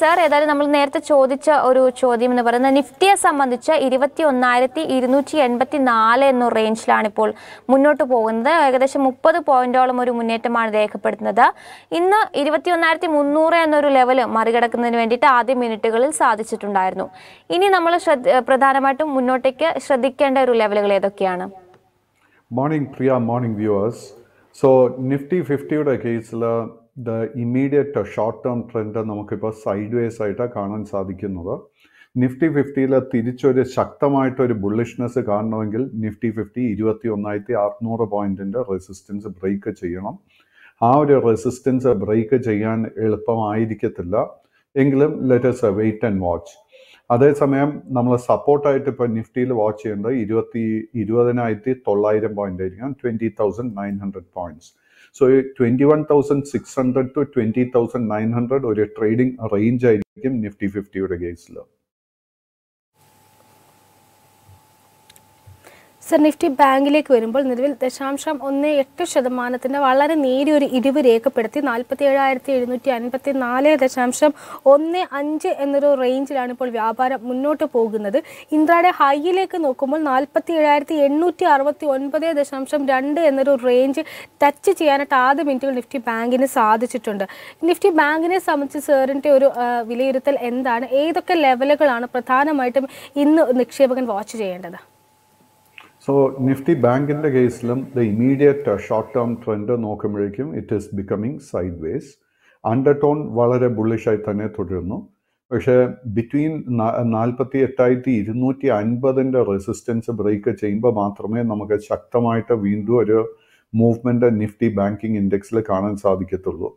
sir ഏതായാലും നമ്മൾ നേരത്തെ ചോദിച്ച ഒരു ചോദ്യം എന്ന് പറയുന്നത് നിഫ്റ്റിയെ സംബന്ധിച്ച് ഇരുപത്തി ഒന്നായിരത്തി ഇരുന്നൂറ്റി എൺപത്തി നാല് എന്ന റേഞ്ചിലാണ് ഇപ്പോൾ മുന്നോട്ട് പോകുന്നത് ഏകദേശം മുപ്പത് പോയിന്റോളം ഒരു മുന്നേറ്റമാണ് രേഖപ്പെടുത്തുന്നത് ഇന്ന് ഇരുപത്തി ഒന്നായിരത്തി മുന്നൂറ് എന്നൊരു ലെവൽ മറികടക്കുന്നതിന് വേണ്ടിയിട്ട് ആദ്യ മിനിറ്റുകളിൽ സാധിച്ചിട്ടുണ്ടായിരുന്നു ഇനി നമ്മൾ പ്രധാനമായിട്ടും മുന്നോട്ടേക്ക് ശ്രദ്ധിക്കേണ്ട ഒരു ലെവലുകൾ ഏതൊക്കെയാണ് മോർണിംഗ് പ്രിയ മോർണിംഗ് വ്യൂവേഴ്സ് സോ നിഫ്റ്റി ഫിഫ്റ്റിയുടെ കേസിൽ the immediate short term trend നമുക്കിപ്പോൾ സൈഡ് വേസ് ആയിട്ടാണ് കാണാൻ സാധിക്കുന്നത് നിഫ്റ്റി ഫിഫ്റ്റിയിൽ തിരിച്ചൊരു ശക്തമായിട്ടൊരു ബുള്ളിഷ്നെസ് കാണണമെങ്കിൽ നിഫ്റ്റി ഫിഫ്റ്റി ഇരുപത്തി ഒന്നായിരത്തി അറുന്നൂറ് പോയിന്റിൻ്റെ റെസിസ്റ്റൻസ് ബ്രേക്ക് ചെയ്യണം ആ ഒരു റെസിസ്റ്റൻസ് ബ്രേക്ക് ചെയ്യാൻ എളുപ്പമായിരിക്കത്തില്ല എങ്കിലും ലെറ്റസ് വെയിറ്റ് ആൻഡ് വാച്ച് അതേസമയം നമ്മൾ സപ്പോർട്ടായിട്ട് ഇപ്പോൾ നിഫ്റ്റിയിൽ വാച്ച് ചെയ്യേണ്ടത് ഇരുപത്തി ഇരുപതിനായിരത്തി തൊള്ളായിരം പോയിന്റ് ആയിരിക്കണം twenty thousand nine hundred points so ഈ twenty one thousand six hundred to twenty thousand nine hundred ഒരു ട്രേഡിംഗ് റേഞ്ച് ആയിരിക്കും നിഫ്റ്റി ഫിഫ്റ്റിയുടെ കേസിൽ സർ നിഫ്റ്റി ബാങ്കിലേക്ക് വരുമ്പോൾ നിലവിൽ ദശാംശം ഒന്ന് എട്ട് ശതമാനത്തിൻ്റെ വളരെ നേരിയ ഒരു ഇടിവ് രേഖപ്പെടുത്തി നാൽപ്പത്തി ഏഴായിരത്തി എഴുന്നൂറ്റി അൻപത്തി നാല് ദശാംശം ഒന്ന് അഞ്ച് എന്നൊരു റേഞ്ചിലാണ് ഇപ്പോൾ വ്യാപാരം മുന്നോട്ട് പോകുന്നത് ഇന്ദ്രയുടെ ഹൈയിലേക്ക് നോക്കുമ്പോൾ നാൽപ്പത്തി ഏഴായിരത്തി എണ്ണൂറ്റി അറുപത്തി ഒൻപത് ദശാംശം രണ്ട് എന്നൊരു റേഞ്ച് ടച്ച് ചെയ്യാനായിട്ട് ആദ്യ മിനിറ്റുകൾ നിഫ്റ്റി ബാങ്കിന് സാധിച്ചിട്ടുണ്ട് നിഫ്റ്റി ബാങ്കിനെ സംബന്ധിച്ച് സാറിൻ്റെ ഒരു വിലയിരുത്തൽ എന്താണ് ഏതൊക്കെ ലെവലുകളാണ് പ്രധാനമായിട്ടും ഇന്ന് നിക്ഷേപകൻ വാച്ച് ചെയ്യേണ്ടത് സോ നിഫ്റ്റി ബാങ്കിൻ്റെ കേസിലും the immediate short term trend നോക്കുമ്പോഴേക്കും it is becoming sideways undertone വളരെ ബുള്ളിഷായി തന്നെ തുടരുന്നു പക്ഷേ ബിറ്റ്വീൻ നാൽപ്പത്തി uh, എട്ടായിരത്തി ഇരുന്നൂറ്റി അൻപതിൻ്റെ റെസിസ്റ്റൻസ് ബ്രേക്ക് ചെയ്യുമ്പോൾ മാത്രമേ നമുക്ക് ശക്തമായിട്ട് വീണ്ടും ഒരു മൂവ്മെൻ്റ് നിഫ്റ്റി ബാങ്കിങ് ഇൻഡെക്സിൽ കാണാൻ സാധിക്കത്തുള്ളൂ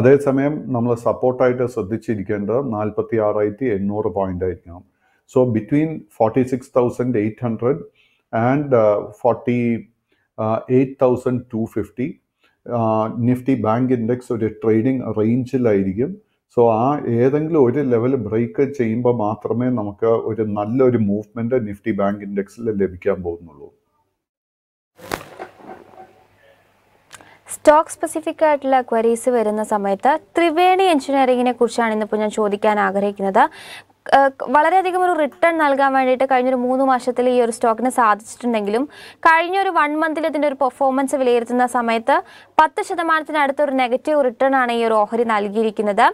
അതേസമയം നമ്മൾ സപ്പോർട്ടായിട്ട് ശ്രദ്ധിച്ചിരിക്കേണ്ടത് നാൽപ്പത്തി ആറായിരത്തി എണ്ണൂറ് പോയിൻ്റ് ആയിരിക്കണം so between forty six thousand eight hundred and 48,250 to Nifty bank index ഒരു ട്രേഡിംഗ് റേഞ്ചിലായിരിക്കും സോ ആ ഏതെങ്കിലും ഒരു ലെവൽ ബ്രേക്ക് ചെയ്യുമ്പോൾ മാത്രമേ നമുക്ക് ഒരു നല്ലൊരു മൂവ്മെൻറ്റ് നിഫ്റ്റി ബാങ്ക് ഇൻഡെക്സിൽ ലഭിക്കാൻ പോകുന്നുള്ളൂ സ്റ്റോക്ക് സ്പെസിഫിക് ആയിട്ടുള്ള ക്വരീസ് വരുന്ന സമയത്ത് ത്രിവേണി എഞ്ചിനീയറിങ്ങിനെ കുറിച്ചാണ് ഇന്നിപ്പോൾ ഞാൻ ചോദിക്കാൻ ആഗ്രഹിക്കുന്നത് വളരെയധികം ഒരു റിട്ടേൺ നൽകാൻ വേണ്ടിയിട്ട് കഴിഞ്ഞൊരു മൂന്ന് മാസത്തിൽ ഈ ഒരു സ്റ്റോക്കിന് സാധിച്ചിട്ടുണ്ടെങ്കിലും കഴിഞ്ഞ ഒരു വൺ മന്തിൽ ഇതിൻ്റെ ഒരു പെർഫോമൻസ് വിലയിരുത്തുന്ന സമയത്ത് പത്ത് ശതമാനത്തിനടുത്ത് ഒരു നെഗറ്റീവ് റിട്ടേൺ ആണ് ഈ ഒരു ഓഹരി നൽകിയിരിക്കുന്നത്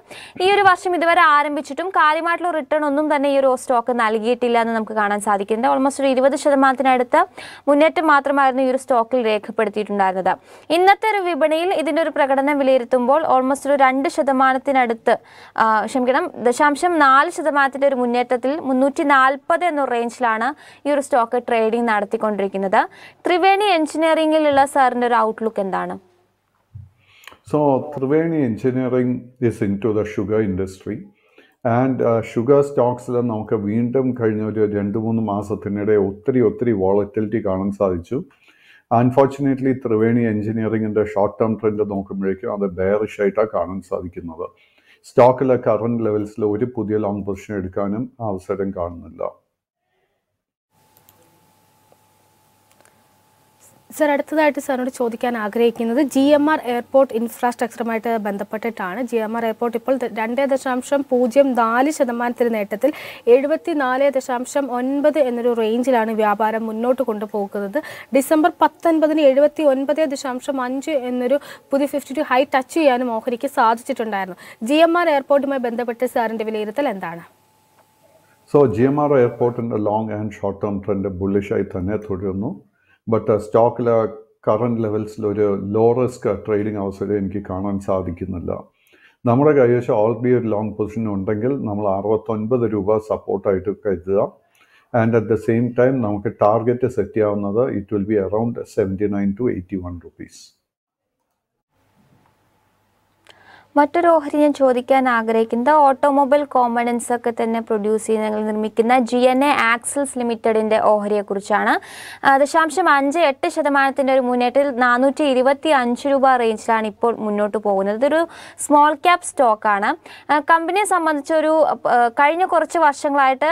ഈ ഒരു വർഷം ഇതുവരെ ആരംഭിച്ചിട്ടും കാര്യമായിട്ടുള്ള റിട്ടേൺ ഒന്നും തന്നെ ഈ ഒരു സ്റ്റോക്ക് നൽകിയിട്ടില്ല എന്ന് നമുക്ക് കാണാൻ സാധിക്കുന്നുണ്ട് ഓൾമോസ്റ്റ് ഒരു ഇരുപത് ശതമാനത്തിനടുത്ത് മുന്നേറ്റം മാത്രമായിരുന്നു ഈ ഒരു സ്റ്റോക്കിൽ രേഖപ്പെടുത്തിയിട്ടുണ്ടായിരുന്നത് ഇന്നത്തെ ഒരു വിപണിയിൽ ഇതിൻ്റെ ഒരു പ്രകടനം വിലയിരുത്തുമ്പോൾ ഓൾമോസ്റ്റ് ഒരു രണ്ട് ശതമാനത്തിനടുത്ത് ക്ഷമിക്കണം ദശാംശം നാല് ശതമാനത്തിന് ദിവസത്തെ ഒരു മുന്നേറ്റത്തിൽ മുന്നൂറ്റി നാൽപ്പത് എന്ന റേഞ്ചിലാണ് ഈ ഒരു സ്റ്റോക്ക് ട്രേഡിംഗ് നടത്തിക്കൊണ്ടിരിക്കുന്നത് ത്രിവേണി എഞ്ചിനീയറിംഗിലുള്ള സാറിന്റെ ഒരു ഔട്ട്ലുക്ക് എന്താണ് so Triveni engineering is in to the sugar industry and sugar സ്റ്റോക്സിൽ നമുക്ക് വീണ്ടും കഴിഞ്ഞ ഒരു രണ്ട് മൂന്ന് മാസത്തിനിടെ ഒത്തിരി ഒത്തിരി വോളറ്റിലിറ്റി കാണാൻ സാധിച്ചു അൺഫോർച്ചുനേറ്റ്ലി ത്രിവേണി എഞ്ചിനീയറിങ്ങിൻ്റെ ഷോർട്ട് ടേം ട്രെൻഡ് നോക്കുമ്പോഴേക്കും അത് ബെയറിഷായിട്ടാണ് കാണാൻ സാധിക്കുന്നത് സ്റ്റോക്കിലെ കറണ്ട് ലെവൽസിൽ ഒരു പുതിയ ലോങ് പൊസിഷൻ എടുക്കാനും അവസരം കാണുന്നില്ല സർ അടുത്തതായിട്ട് സാറിനോട് ചോദിക്കാൻ ആഗ്രഹിക്കുന്നത് ജി എം ആർ എയർപോർട്ട് ഇൻഫ്രാസ്ട്രക്ചറുമായിട്ട് ബന്ധപ്പെട്ടിട്ടാണ് ജി എം ആർ എയർപോർട്ട് ഇപ്പോൾ രണ്ടേ ദശാംശം പൂജ്യം നാല് ശതമാനത്തിന് നേട്ടത്തിൽ എഴുപത്തി നാല് ദശാംശം ഒൻപത് എന്നൊരു റേഞ്ചിലാണ് വ്യാപാരം മുന്നോട്ട് കൊണ്ടുപോകുന്നത് ഡിസംബർ പത്തൊൻപതിന് എഴുപത്തി ഒൻപത് ദശാംശം അഞ്ച് എന്നൊരു പുതിയ ഫിഫ്റ്റി ടു ഹൈ ടച്ച് ചെയ്യാനും ഓഹരിക്ക് സാധിച്ചിട്ടുണ്ടായിരുന്നു ജി എം ആർ എയർപോർട്ടുമായി ബന്ധപ്പെട്ട് സാറിൻ്റെ വിലയിരുത്തൽ എന്താണ് സോ ജി എം ആർ എയർപോർട്ടിൻ്റെ long and short term trend ബുള്ളിഷായി തന്നെ തുടരുന്നു ബട്ട് സ്റ്റോക്കിൽ കറൻറ്റ് ലെവൽസിൽ ഒരു ലോ റിസ്ക് ട്രേഡിംഗ് അവസരം എനിക്ക് കാണാൻ സാധിക്കുന്നില്ല നമ്മുടെ കൈവശം ഓൾറെഡി ഒരു ലോങ് പൊസിഷൻ ഉണ്ടെങ്കിൽ നമ്മൾ അറുപത്തൊൻപത് രൂപ സപ്പോർട്ടായിട്ട് കരുതുക and at the same time നമുക്ക് ടാർഗറ്റ് സെറ്റ് ചെയ്യാവുന്നത് it will be around seventy nine to eighty one rupees മറ്റൊരു ഓഹരി ഞാൻ ചോദിക്കാൻ ആഗ്രഹിക്കുന്നത് ഓട്ടോമൊബൈൽ കോമ്പണൻസ് ഒക്കെ തന്നെ പ്രൊഡ്യൂസ് ചെയ്യുന്ന നിർമ്മിക്കുന്ന ജി എൻ എ ആക്സൽസ് ലിമിറ്റഡിൻ്റെ കുറിച്ചാണ് ദശാംശം അഞ്ച് എട്ട് ശതമാനത്തിൻ്റെ ഒരു മുന്നേറ്റത്തിൽ നാനൂറ്റി ഇരുപത്തി അഞ്ച് രൂപ റേഞ്ചിലാണ് ഇപ്പോൾ മുന്നോട്ട് പോകുന്നത് ഇതൊരു സ്മോൾ ക്യാപ് സ്റ്റോക്കാണ് കമ്പനിയെ സംബന്ധിച്ചൊരു കഴിഞ്ഞ കുറച്ച് വർഷങ്ങളായിട്ട്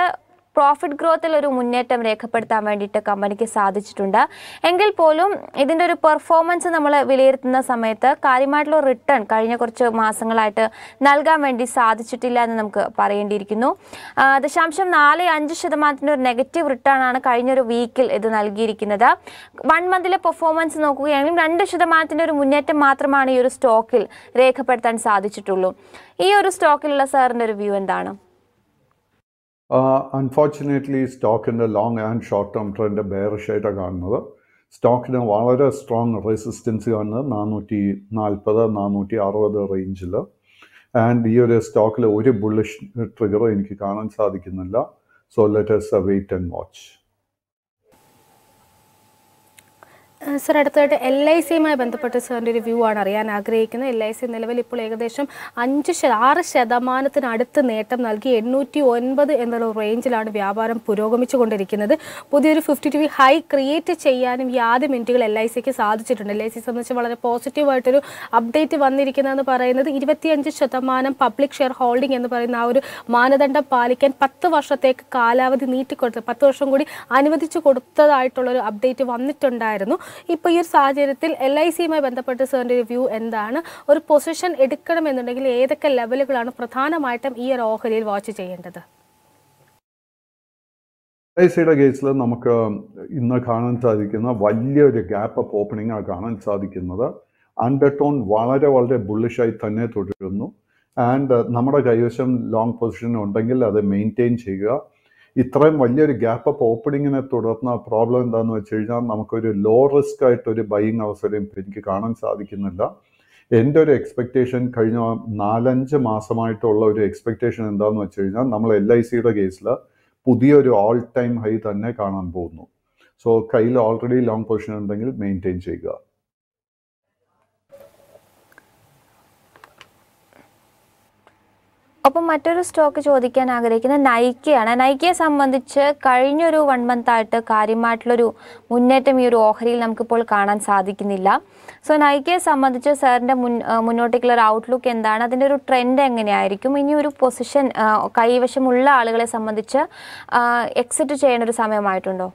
പ്രോഫിറ്റ് ഗ്രോത്തിൽ ഒരു മുന്നേറ്റം രേഖപ്പെടുത്താൻ വേണ്ടിയിട്ട് കമ്പനിക്ക് സാധിച്ചിട്ടുണ്ട് എങ്കിൽ പോലും ഇതിൻ്റെ ഒരു പെർഫോമൻസ് നമ്മൾ വിലയിരുത്തുന്ന സമയത്ത് കാര്യമായിട്ടുള്ള റിട്ടേൺ കഴിഞ്ഞ കുറച്ച് മാസങ്ങളായിട്ട് നൽകാൻ വേണ്ടി സാധിച്ചിട്ടില്ല എന്ന് നമുക്ക് പറയേണ്ടിയിരിക്കുന്നു ദശാംശം നാല് അഞ്ച് ശതമാനത്തിൻ്റെ ഒരു നെഗറ്റീവ് റിട്ടേൺ ആണ് കഴിഞ്ഞ ഒരു വീക്കിൽ ഇത് നൽകിയിരിക്കുന്നത് വൺ മന്തിലെ പെർഫോമൻസ് നോക്കുകയാണെങ്കിൽ രണ്ട് ശതമാനത്തിൻ്റെ ഒരു മുന്നേറ്റം മാത്രമാണ് ഈ ഒരു സ്റ്റോക്കിൽ രേഖപ്പെടുത്താൻ സാധിച്ചിട്ടുള്ളൂ ഈ ഒരു സ്റ്റോക്കിലുള്ള സാറിൻ്റെ ഒരു വ്യൂ എന്താണ് അൺഫോർച്ചുനേറ്റ്ലി സ്റ്റോക്കിൻ്റെ long and short term trend ബെയറിഷായിട്ടാണ് കാണുന്നത് സ്റ്റോക്കിന് വളരെ സ്ട്രോങ് റെസിസ്റ്റൻസ് കാണുന്നത് നാനൂറ്റി നാൽപ്പത് നാനൂറ്റി അറുപത് റേഞ്ചിൽ ആൻഡ് ഈ ഒരു സ്റ്റോക്കിൽ ഒരു ബുള്ളിഷ് ട്രിഗറും എനിക്ക് കാണാൻ സാധിക്കുന്നില്ല so let's wait and watch sir അടുത്തതായിട്ട് എൽ ഐ സിയുമായി ബന്ധപ്പെട്ട് സാറിൻ്റെ ഒരു വ്യൂ ആണ് അറിയാൻ ആഗ്രഹിക്കുന്നത് എൽ ഐ സി നിലവിൽ ഇപ്പോൾ ഏകദേശം അഞ്ച് ആറ് ശതമാനത്തിനടുത്ത് നേട്ടം നൽകി എണ്ണൂറ്റി ഒൻപത് എന്നുള്ള റേഞ്ചിലാണ് വ്യാപാരം പുരോഗമിച്ചുകൊണ്ടിരിക്കുന്നത് പുതിയൊരു ഫിഫ്റ്റി ടു ഹൈ ക്രിയേറ്റ് ചെയ്യാനും ഈ മിനിറ്റുകൾ എൽ ഐ സിക്ക് സാധിച്ചിട്ടുണ്ട് എൽ ഐ സി സംബന്ധിച്ച് വളരെ പോസിറ്റീവായിട്ടൊരു അപ്ഡേറ്റ് വന്നിരിക്കുന്നതെന്ന് പറയുന്നത് ഇരുപത്തിയഞ്ച് ശതമാനം പബ്ലിക് ഷെയർ ഹോൾഡിംഗ് എന്ന് പറയുന്ന ആ ഒരു മാനദണ്ഡം പാലിക്കാൻ പത്ത് വർഷത്തേക്ക് കാലാവധി നീട്ടിക്കൊടുത്ത് പത്ത് വർഷം കൂടി അനുവദിച്ചു കൊടുത്തതായിട്ടുള്ളൊരു അപ്ഡേറ്റ് വന്നിട്ടുണ്ടായിരുന്നു ഇപ്പോൾ ഈ ഒരു സാഹചര്യത്തിൽ എൽ ഐ സിയുമായി ബന്ധപ്പെട്ട് സാറിൻ്റെ ഒരു വ്യൂ എന്താണ് ഒരു പൊസിഷൻ എടുക്കണമെന്നുണ്ടെങ്കിൽ ഏതൊക്കെ ലെവലുകളാണ് പ്രധാനമായിട്ടും ഈ ഒരു ഓഹരിയിൽ വാച്ച് ചെയ്യേണ്ടത് ഐ സിയുടെ കേസിൽ നമുക്ക് ഇന്ന് കാണാൻ സാധിക്കുന്ന വലിയൊരു ഗ്യാപ്പ് അപ്പ് ഓപ്പണിംഗാണ് കാണാൻ സാധിക്കുന്നത് അണ്ടർടോൺ വളരെ വളരെ ബുള്ളിഷായി തന്നെ തുടരുന്നു ആൻഡ് നമ്മുടെ കൈവശം ലോങ് പൊസിഷൻ ഉണ്ടെങ്കിൽ അത് മെയിൻറ്റെയിൻ ചെയ്യുക ഇത്രയും വലിയൊരു ഗ്യാപ്പ് അപ്പ് ഓപ്പണിങ്ങിനെ തുടർന്ന് പ്രോബ്ലം എന്താണെന്ന് വെച്ച് കഴിഞ്ഞാൽ നമുക്കൊരു ലോ റിസ്ക് ആയിട്ട് ഒരു ബൈയിങ് അവസരം എനിക്ക് കാണാൻ സാധിക്കുന്നില്ല എൻ്റെ ഒരു എക്സ്പെക്റ്റേഷൻ കഴിഞ്ഞ നാലഞ്ച് മാസമായിട്ടുള്ള ഒരു എക്സ്പെക്റ്റേഷൻ എന്താണെന്ന് വെച്ച് കഴിഞ്ഞാൽ നമ്മൾ എൽ ഐ സിയുടെ കേസിൽ പുതിയൊരു ഓൾ ടൈം ഹൈ തന്നെ കാണാൻ പോകുന്നു സോ കയ്യിൽ ഓൾറെഡി ലോങ് പൊസിഷൻ ഉണ്ടെങ്കിൽ മെയിൻറ്റെയിൻ ചെയ്യുക അപ്പം മറ്റൊരു സ്റ്റോക്ക് ചോദിക്കാൻ ആഗ്രഹിക്കുന്ന നൈക്കയാണ് നൈക്കയെ സംബന്ധിച്ച് കഴിഞ്ഞൊരു വൺ മന്ത് ആയിട്ട് കാര്യമായിട്ടുള്ളൊരു മുന്നേറ്റം ഈ ഒരു ഓഹരിയിൽ നമുക്കിപ്പോൾ കാണാൻ സാധിക്കുന്നില്ല സോ നൈക്കയെ സംബന്ധിച്ച് സാറിൻ്റെ മുൻ മുന്നോട്ടേക്കുള്ള ഒരു ഔട്ട്ലുക്ക് എന്താണ് അതിൻ്റെ ഒരു ട്രെൻഡ് എങ്ങനെയായിരിക്കും ഇനി ഒരു പൊസിഷൻ കൈവശമുള്ള ആളുകളെ സംബന്ധിച്ച് എക്സിറ്റ് ചെയ്യേണ്ട ഒരു സമയമായിട്ടുണ്ടോ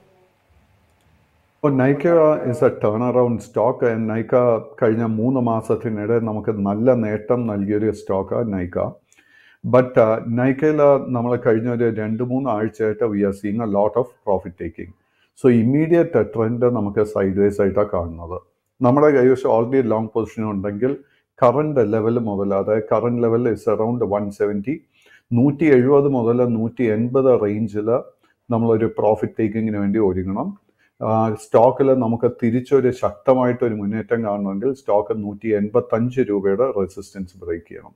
ഇപ്പോൾ Nykaa is a turn around stock Nykaa കഴിഞ്ഞ മൂന്ന് മാസത്തിനിടെ നമുക്ക് നല്ല നേട്ടം നൽകിയൊരു സ്റ്റോക്കാണ് നൈക്ക ബട്ട് നൈക്കയിൽ uh, നമ്മൾ കഴിഞ്ഞ ഒരു രണ്ട് മൂന്ന് ആഴ്ചയായിട്ട് we are seeing a lot of profit taking so immediate trend നമുക്ക് സൈഡ് വൈസ് ആയിട്ടാണ് കാണുന്നത് നമ്മുടെ കൈവശം ഓൾറെഡി ലോങ് പൊസിഷൻ ഉണ്ടെങ്കിൽ കറണ്ട് ലെവൽ മുതൽ അതായത് current level is around one seventy നൂറ്റി എഴുപത് മുതൽ നൂറ്റി എൺപത് റേഞ്ചിൽ നമ്മളൊരു പ്രോഫിറ്റ് ടേക്കിങ്ങിന് വേണ്ടി ഒരുങ്ങണം സ്റ്റോക്കിൽ നമുക്ക് തിരിച്ചൊരു ശക്തമായിട്ടൊരു മുന്നേറ്റം കാണണമെങ്കിൽ സ്റ്റോക്ക് നൂറ്റി എൺപത്തഞ്ച് രൂപയുടെ റെസിസ്റ്റൻസ് ബ്രേക്ക് ചെയ്യണം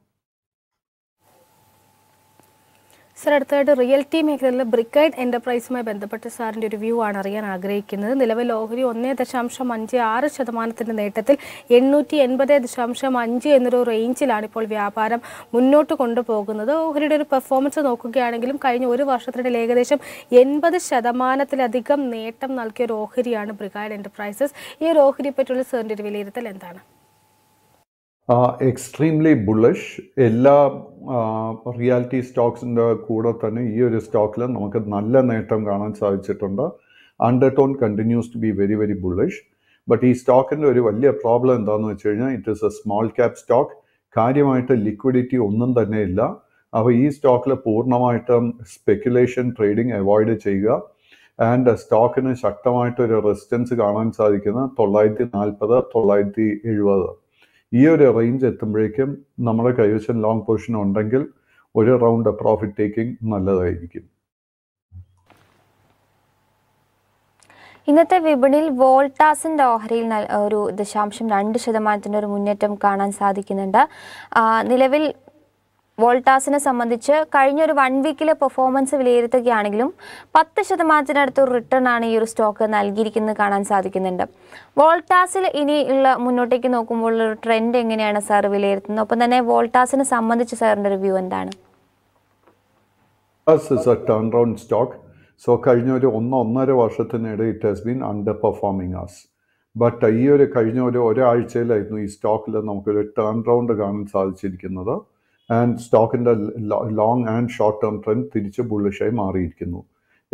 സർ അടുത്തതായിട്ട് റിയൽറ്റി മേഖലയിലെ ബ്രിക്കൈഡ് എന്റർപ്രൈസുമായി ബന്ധപ്പെട്ട് സാറിന്റെ ഒരു വ്യൂ ആണ് അറിയാൻ ആഗ്രഹിക്കുന്നത് നിലവിൽ ഓഹരി ഒന്നേ ദശാംശം അഞ്ച് ആറ് ശതമാനത്തിന്റെ നേട്ടത്തിൽ എണ്ണൂറ്റി എൺപത് ദശാംശം അഞ്ച് എന്നൊരു റേഞ്ചിലാണ് ഇപ്പോൾ വ്യാപാരം മുന്നോട്ട് കൊണ്ടുപോകുന്നത് ഓഹരിയുടെ ഒരു പെർഫോമൻസ് നോക്കുകയാണെങ്കിലും കഴിഞ്ഞ ഒരു വർഷത്തിനിടയിൽ ഏകദേശം എൺപത് ശതമാനത്തിലധികം നേട്ടം നൽകിയ ഒരു ഓഹരിയാണ് ബ്രിക്കൈഡ് എന്റർപ്രൈസസ് ഈ ഒരു ഓഹരിയെ പറ്റിയുള്ള സാറിന്റെ ഒരു വിലയിരുത്തൽ എന്താണ് എക്സ്ട്രീംലി ബുള്ളിഷ് എല്ലാ റിയാലിറ്റി സ്റ്റോക്സിൻ്റെ കൂടെ തന്നെ ഈ ഒരു സ്റ്റോക്കിൽ നമുക്ക് നല്ല നേട്ടം കാണാൻ സാധിച്ചിട്ടുണ്ട് undertone continues to be very very bullish but ഈ സ്റ്റോക്കിൻ്റെ ഒരു വലിയ പ്രോബ്ലം എന്താണെന്ന് വെച്ച് കഴിഞ്ഞാൽ it is a small cap stock കാര്യമായിട്ട് ലിക്വിഡിറ്റി ഒന്നും തന്നെ ഇല്ല അപ്പോൾ ഈ സ്റ്റോക്കിൽ പൂർണ്ണമായിട്ടും സ്പെക്കുലേഷൻ ട്രേഡിംഗ് അവോയ്ഡ് ചെയ്യുക ആൻഡ് സ്റ്റോക്കിന് ശക്തമായിട്ടൊരു റെസിസ്റ്റൻസ് കാണാൻ സാധിക്കുന്ന തൊള്ളായിരത്തി നാൽപ്പത് തൊള്ളായിരത്തി എഴുപത് ഈ ഒരു റേഞ്ച് എത്തുമ്പോഴേക്കും നമ്മുടെ കൈവശം ലോങ് പൊസിഷൻ ഉണ്ടെങ്കിൽ ഒരു റൗണ്ട് പ്രോഫിറ്റ് ടേക്കിംഗ് നല്ലതായിരിക്കും ഇന്നത്തെ വിപണിയിൽ വോൾട്ടാസിൻ്റെ ഓഹരിയിൽ ഒരു ദശാംശം രണ്ട് ശതമാനത്തിൻ്റെ ഒരു മുന്നേറ്റം കാണാൻ സാധിക്കുന്നുണ്ട് നിലവിൽ വോൾട്ടാസിനെ സംബന്ധിച്ച് കഴിഞ്ഞൊരു വൺ വീക്കിലെ പെർഫോമൻസ് വിലയിരുത്തുകയാണെങ്കിലും പത്ത് ശതമാനത്തിനടുത്ത് റിട്ടേൺ ആണ് ഈ ഒരു സ്റ്റോക്ക് നൽകിയിരിക്കുന്നത് കാണാൻ സാധിക്കുന്നുണ്ട് വോൾട്ടാസിൽ ഇനിയുള്ള മുന്നോട്ടേക്ക് നോക്കുമ്പോൾ ഒരു ട്രെൻഡ് എങ്ങനെയാണ് സാർ വിലയിരുത്തുന്നത് ഒപ്പം തന്നെ വോൾട്ടാസിനെ സംബന്ധിച്ച് സാറിൻ്റെ റിവ്യൂ എന്താണ് സ്റ്റോക്ക് സോ കഴിഞ്ഞ ഒരു ഒന്ന് ഒന്നര വർഷത്തിനിടെ it has been underperforming as but ഈ ഒരു കഴിഞ്ഞ ഒരു ഒരാഴ്ചയിലായിരുന്നു ഈ സ്റ്റോക്കിൽ നമുക്കൊരു ടേൺ റൗണ്ട് കാണാൻ സാധിച്ചിരിക്കുന്നത് ആൻഡ് സ്റ്റോക്കിൻ്റെ long and short term trend തിരിച്ച് ബുള്ളിഷായി മാറിയിരിക്കുന്നു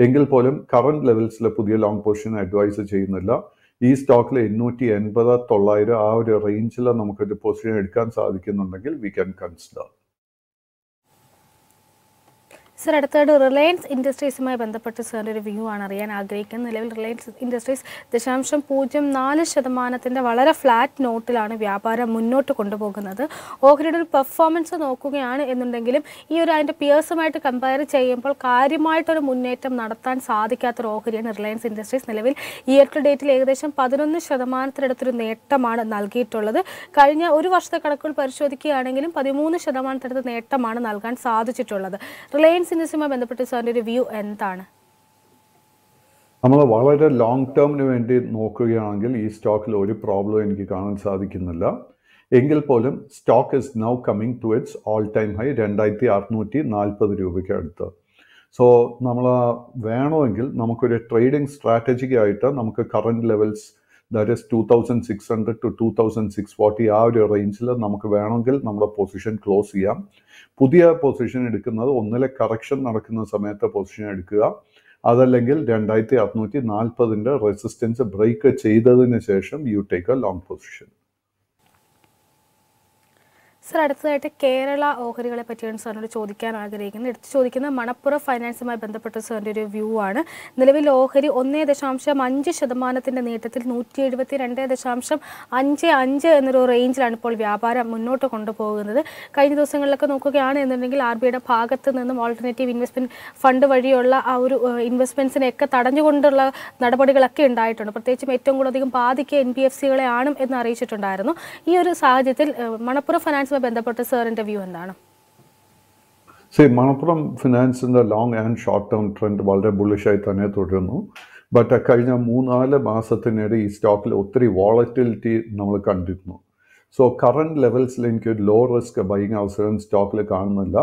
എങ്കിൽ പോലും കറണ്ട് ലെവൽസിലെ പുതിയ ലോങ് പൊസിഷൻ അഡ്വൈസ് ചെയ്യുന്നില്ല ഈ സ്റ്റോക്കിൽ എണ്ണൂറ്റി എൺപത് തൊള്ളായിരം ആ ഒരു റേഞ്ചിൽ നമുക്കൊരു പൊസിഷൻ എടുക്കാൻ സാധിക്കുന്നുണ്ടെങ്കിൽ വി ക്യാൻ കൺസിഡർ സർ അടുത്തത് റിലയൻസ് ഇൻഡസ്ട്രീസുമായി ബന്ധപ്പെട്ട് സാറിൻ്റെ ഒരു വ്യൂ ആണ് അറിയാൻ ആഗ്രഹിക്കുന്നത് നിലവിൽ റിലയൻസ് ഇൻഡസ്ട്രീസ് ദശാംശം പൂജ്യം നാല് ശതമാനത്തിൻ്റെ വളരെ ഫ്ലാറ്റ് നോട്ടിലാണ് വ്യാപാരം മുന്നോട്ട് കൊണ്ടുപോകുന്നത് ഓഹരിയുടെ ഒരു പെർഫോമൻസ് നോക്കുകയാണ് എന്നുണ്ടെങ്കിലും ഈ ഒരു അതിൻ്റെ പിയേഴ്സുമായിട്ട് കമ്പയർ ചെയ്യുമ്പോൾ കാര്യമായിട്ടൊരു മുന്നേറ്റം നടത്താൻ സാധിക്കാത്തൊരു ഓഹരിയാണ് റിലയൻസ് ഇൻഡസ്ട്രീസ് നിലവിൽ ഇയർ ടു ഡേറ്റിൽ ഏകദേശം പതിനൊന്ന് ശതമാനത്തിനടുത്തൊരു നേട്ടമാണ് നൽകിയിട്ടുള്ളത് കഴിഞ്ഞ ഒരു വർഷത്തെ കണക്കുകൾ പരിശോധിക്കുകയാണെങ്കിലും പതിമൂന്ന് ശതമാനത്തിനടുത്ത് നേട്ടമാണ് നൽകാൻ സാധിച്ചിട്ടുള്ളത് റിലയൻസ് ഓൺലൈൻ സിനിമയുമായി ബന്ധപ്പെട്ട് സാറിന്റെ ഒരു വ്യൂ എന്താണ് നമ്മൾ വളരെ ലോങ് ടേമിന് വേണ്ടി നോക്കുകയാണെങ്കിൽ ഈ സ്റ്റോക്കിൽ ഒരു പ്രോബ്ലം എനിക്ക് കാണാൻ സാധിക്കുന്നില്ല എങ്കിൽ പോലും stock is now coming to its all time high രണ്ടായിരത്തി അറുന്നൂറ്റി നാൽപ്പത് രൂപയ്ക്ക് അടുത്ത് സോ നമ്മൾ വേണമെങ്കിൽ നമുക്കൊരു ട്രേഡിംഗ് സ്ട്രാറ്റജിക്കായിട്ട് നമുക്ക് current levels that is two thousand six hundred to two thousand six forty ആ ഒരു റേഞ്ചിൽ നമുക്ക് വേണമെങ്കിൽ നമ്മുടെ പൊസിഷൻ ക്ലോസ് ചെയ്യാം പുതിയ പൊസിഷൻ എടുക്കുന്നത് ഒന്നിലെ കറക്ഷൻ നടക്കുന്ന സമയത്ത് പൊസിഷൻ എടുക്കുക അതല്ലെങ്കിൽ രണ്ടായിരത്തി അറുന്നൂറ്റി നാൽപ്പതിൻ്റെ റെസിസ്റ്റൻസ് ബ്രേക്ക് ചെയ്തതിന് ശേഷം you take a long position sir അടുത്തതായിട്ട് കേരള ഓഹരികളെ പറ്റിയാണ് സാറിനോട് ചോദിക്കാൻ ആഗ്രഹിക്കുന്നത് എടുത്ത് ചോദിക്കുന്നത് മണപ്പുറം ഫൈനാൻസുമായി ബന്ധപ്പെട്ട സാറിൻ്റെ ഒരു വ്യൂ ആണ് നിലവിൽ ഓഹരി ഒന്നേ ദശാംശം അഞ്ച് ശതമാനത്തിൻ്റെ നേട്ടത്തിൽ നൂറ്റി എഴുപത്തി രണ്ട് ദശാംശം അഞ്ച് അഞ്ച് എന്നൊരു റേഞ്ചിലാണ് ഇപ്പോൾ വ്യാപാരം മുന്നോട്ട് കൊണ്ടുപോകുന്നത് കഴിഞ്ഞ ദിവസങ്ങളിലൊക്കെ നോക്കുകയാണ് എന്നുണ്ടെങ്കിൽ ആർ ബിയുടെ ഭാഗത്ത് നിന്നും ഓൾട്ടർനേറ്റീവ് ഇൻവെസ്റ്റ്മെൻറ്റ് ഫണ്ട് വഴിയുള്ള ആ ഒരു ഇൻവെസ്റ്റ്മെൻറ്റ്സിനെയൊക്കെ തടഞ്ഞുകൊണ്ടുള്ള നടപടികളൊക്കെ ഉണ്ടായിട്ടുണ്ട് പ്രത്യേകിച്ചും ഏറ്റവും കൂടുതൽ ബാധിക്കുക എൻ ബി എഫ് സികളെയാണ് എന്ന് അറിയിച്ചിട്ടുണ്ടായിരുന്നു ഈ ഒരു സാഹചര്യത്തിൽ മണപ്പുറം ഫൈനാൻസ് ഫിനാൻസുമായി ബന്ധപ്പെട്ട സാറിന്റെ വ്യൂ എന്താണ് സി മലപ്പുറം ഫിനാൻസിൻ്റെ long and short term trend വളരെ ബുള്ളിഷായി തന്നെ തുടരുന്നു ബട്ട് കഴിഞ്ഞ മൂന്നാല് മാസത്തിനിടെ ഈ സ്റ്റോക്കിൽ ഒത്തിരി വോളറ്റിലിറ്റി നമ്മൾ കണ്ടിരുന്നു സോ കറണ്ട് ലെവൽസിൽ എനിക്ക് ലോ റിസ്ക് ബൈങ് അവസരം സ്റ്റോക്കിൽ കാണുന്നില്ല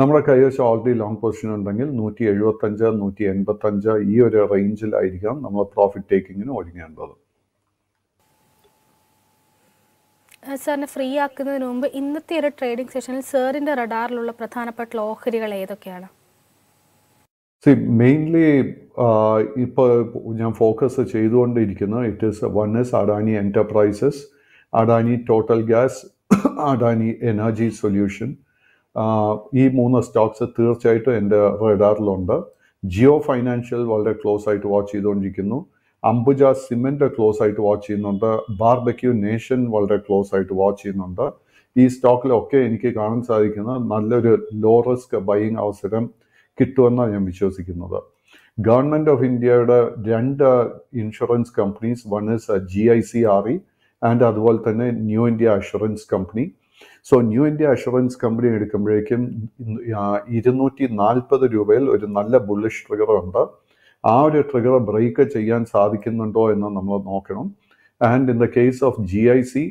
നമ്മുടെ കൈവശം ഓൾറെഡി ലോങ് പൊസിഷൻ ഉണ്ടെങ്കിൽ നൂറ്റി എഴുപത്തഞ്ച് നൂറ്റി എൺപത്തഞ്ച് ഈ ഒരു റേഞ്ചിലായിരിക്കാം നമ്മൾ പ്രോഫിറ്റ് ടേക്കിങ്ങിന് ഒരുങ്ങേണ്ടത് സാറിനെ ഫ്രീ ആക്കുന്നതിന് മുമ്പ് ഇന്നത്തെ ഒരു ട്രേഡിംഗ് സെഷനിൽ സാറിന്റെ റഡാറിലുള്ള പ്രധാനപ്പെട്ട ഓഹരികൾ ഏതൊക്കെയാണ് മെയിൻലി ഇപ്പോൾ ഞാൻ ഫോക്കസ് ചെയ്തുകൊണ്ടിരിക്കുന്നത് it is one is Adani enterprises Adani total gas Adani energy solution ഈ മൂന്ന് സ്റ്റോക്സ് തീർച്ചയായിട്ടും എൻ്റെ റഡാറിലുണ്ട് ജിയോ ഫൈനാൻഷ്യൽ വളരെ ക്ലോസ് ആയിട്ട് വാച്ച് ചെയ്തുകൊണ്ടിരിക്കുന്നു അംബുജ സിമെന്റ് ക്ലോസ് ആയിട്ട് വാച്ച് ചെയ്യുന്നുണ്ട് ബാർബക്യൂ നേഷൻ വളരെ ക്ലോസ് ആയിട്ട് വാച്ച് ചെയ്യുന്നുണ്ട് ഈ സ്റ്റോക്കിലൊക്കെ എനിക്ക് കാണാൻ സാധിക്കുന്ന നല്ലൊരു ലോ റിസ്ക് ബൈയിങ് അവസരം കിട്ടുമെന്നാണ് ഞാൻ വിശ്വസിക്കുന്നത് ഗവൺമെന്റ് ഓഫ് ഇന്ത്യയുടെ രണ്ട് insurance companies one is G I C R E and അതുപോലെ തന്നെ New India Assurance Company so New India Assurance Company എടുക്കുമ്പോഴേക്കും ഇരുന്നൂറ്റി നാൽപ്പത് രൂപയിൽ ഒരു നല്ല ബുള്ളിഷ് ട്രിഗർ ഉണ്ട് ആ ഒരു ട്രിഗർ ബ്രേക്ക് ചെയ്യാൻ സാധിക്കുന്നുണ്ടോ എന്ന് നമ്മൾ നോക്കണം and in the case of G I C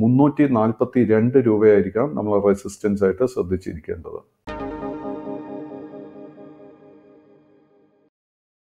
മുന്നൂറ്റി നാൽപ്പത്തി രണ്ട് രൂപയായിരിക്കാം നമ്മൾ റെസിസ്റ്റൻസ് ആയിട്ട് ശ്രദ്ധിച്ചിരിക്കേണ്ടത്